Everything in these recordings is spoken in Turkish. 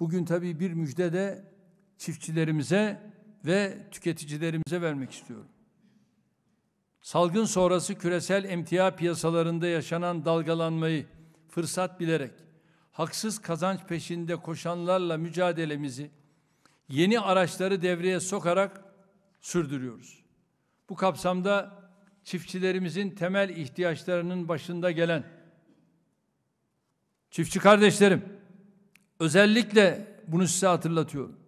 Bugün tabii bir müjde de çiftçilerimize ve tüketicilerimize vermek istiyorum. Salgın sonrası küresel emtia piyasalarında yaşanan dalgalanmayı fırsat bilerek haksız kazanç peşinde koşanlarla mücadelemizi yeni araçları devreye sokarak sürdürüyoruz. Bu kapsamda çiftçilerimizin temel ihtiyaçlarının başında gelen çiftçi kardeşlerim Özellikle bunu size hatırlatıyorum.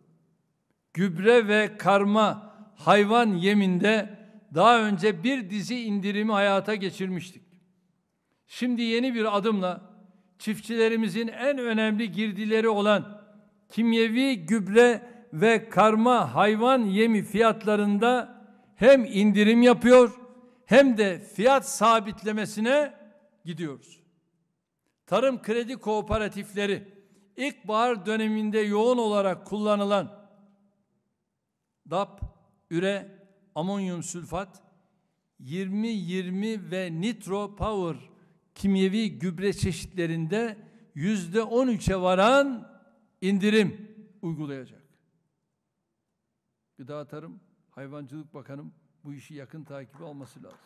Gübre ve karma hayvan yeminde daha önce bir dizi indirimi hayata geçirmiştik. Şimdi yeni bir adımla çiftçilerimizin en önemli girdileri olan kimyevi gübre ve karma hayvan yemi fiyatlarında hem indirim yapıyor hem de fiyat sabitlemesine gidiyoruz. Tarım kredi kooperatifleri ilkbahar döneminde yoğun olarak kullanılan DAP, üre, amonyum sülfat, 20-20 ve nitro power kimyevi gübre çeşitlerinde yüzde 13'e varan indirim uygulayacak. Gıda Tarım, Hayvancılık Bakanım bu işi yakın takibi alması lazım.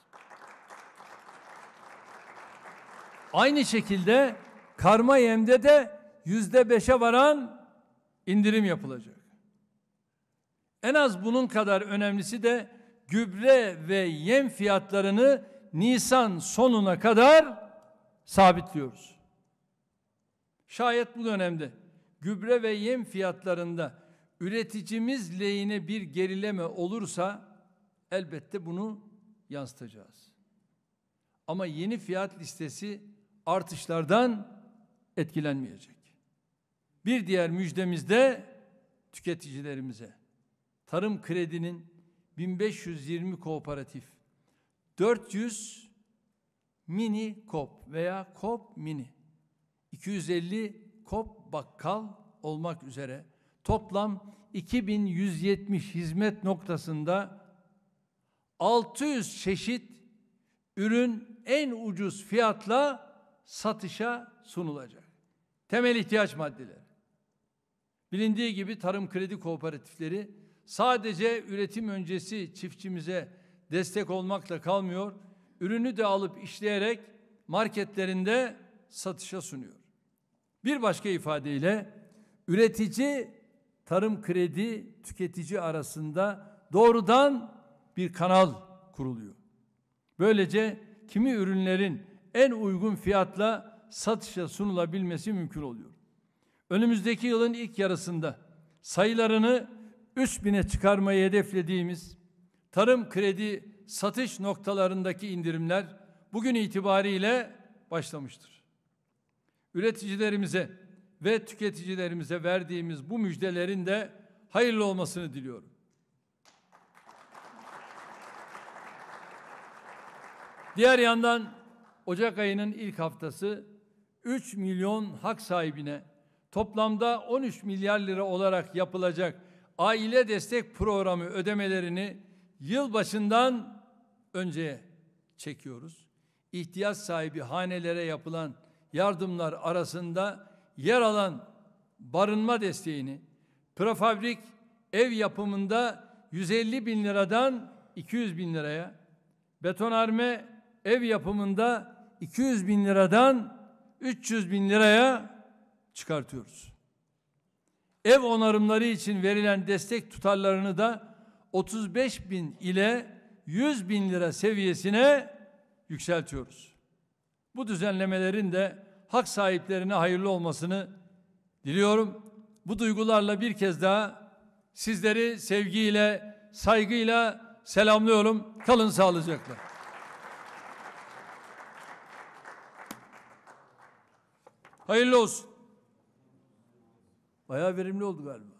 Aynı şekilde karma yemde de yüzde beşe varan indirim yapılacak. En az bunun kadar önemlisi de gübre ve yem fiyatlarını Nisan sonuna kadar sabitliyoruz. Şayet bu dönemde gübre ve yem fiyatlarında üreticimiz lehine bir gerileme olursa elbette bunu yansıtacağız. Ama yeni fiyat listesi artışlardan etkilenmeyecek. Bir diğer müjdemiz de tüketicilerimize. Tarım kredinin 1520 kooperatif, 400 mini kop veya kop mini, 250 kop bakkal olmak üzere toplam 2170 hizmet noktasında 600 çeşit ürün en ucuz fiyatla satışa sunulacak. Temel ihtiyaç maddeleri. Bilindiği gibi tarım kredi kooperatifleri sadece üretim öncesi çiftçimize destek olmakla kalmıyor, ürünü de alıp işleyerek marketlerinde satışa sunuyor. Bir başka ifadeyle üretici tarım kredi tüketici arasında doğrudan bir kanal kuruluyor. Böylece kimi ürünlerin en uygun fiyatla satışa sunulabilmesi mümkün oluyor önümüzdeki yılın ilk yarısında sayılarını 3000'e çıkarmayı hedeflediğimiz tarım kredi satış noktalarındaki indirimler bugün itibariyle başlamıştır. Üreticilerimize ve tüketicilerimize verdiğimiz bu müjdelerin de hayırlı olmasını diliyorum. Diğer yandan Ocak ayının ilk haftası 3 milyon hak sahibine toplamda 13 milyar lira olarak yapılacak aile destek programı ödemelerini yıl başından önce çekiyoruz. İhtiyaç sahibi hanelere yapılan yardımlar arasında yer alan barınma desteğini prefabrik ev yapımında 150 bin liradan 200 bin liraya, betonarme ev yapımında 200 bin liradan 300 bin liraya çıkartıyoruz. Ev onarımları için verilen destek tutarlarını da 35 bin ile 100 bin lira seviyesine yükseltiyoruz. Bu düzenlemelerin de hak sahiplerine hayırlı olmasını diliyorum. Bu duygularla bir kez daha sizleri sevgiyle, saygıyla selamlıyorum. Kalın sağlıcakla. Hayırlı olsun. Bayağı verimli oldu galiba.